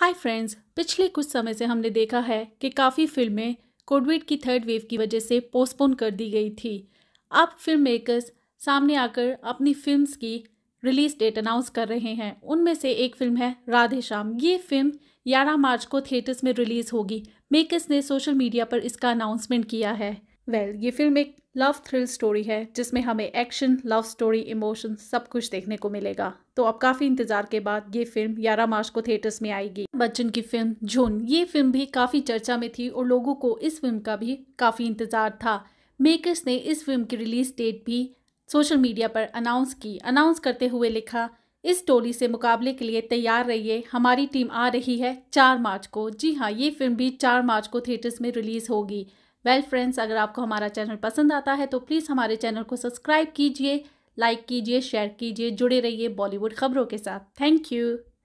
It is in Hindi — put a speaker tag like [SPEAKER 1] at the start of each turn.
[SPEAKER 1] हाय फ्रेंड्स पिछले कुछ समय से हमने देखा है कि काफ़ी फिल्में कोविड की थर्ड वेव की वजह से पोस्टपोन कर दी गई थी अब फिल्म मेकर्स सामने आकर अपनी फिल्म्स की रिलीज़ डेट अनाउंस कर रहे हैं उनमें से एक फिल्म है राधे श्याम ये फिल्म 11 मार्च को थिएटर्स में रिलीज़ होगी मेकर्स ने सोशल मीडिया पर इसका अनाउंसमेंट किया है वेल well, ये फिल्म एक लव थ्रिल स्टोरी है जिसमें हमें एक्शन लव स्टोरी इमोशन सब कुछ देखने को मिलेगा तो अब काफ़ी इंतज़ार के बाद ये फिल्म 11 मार्च को थिएटर्स में आएगी बच्चन की फिल्म झुन ये फिल्म भी काफ़ी चर्चा में थी और लोगों को इस फिल्म का भी काफ़ी इंतज़ार था मेकर्स ने इस फिल्म की रिलीज डेट भी सोशल मीडिया पर अनाउंस की अनाउंस करते हुए लिखा इस टोली से मुकाबले के लिए तैयार रहिए हमारी टीम आ रही है चार मार्च को जी हाँ ये फिल्म भी चार मार्च को थिएटर्स में रिलीज़ होगी वेल well फ्रेंड्स अगर आपको हमारा चैनल पसंद आता है तो प्लीज़ हमारे चैनल को सब्सक्राइब कीजिए लाइक कीजिए शेयर कीजिए जुड़े रहिए बॉलीवुड खबरों के साथ थैंक यू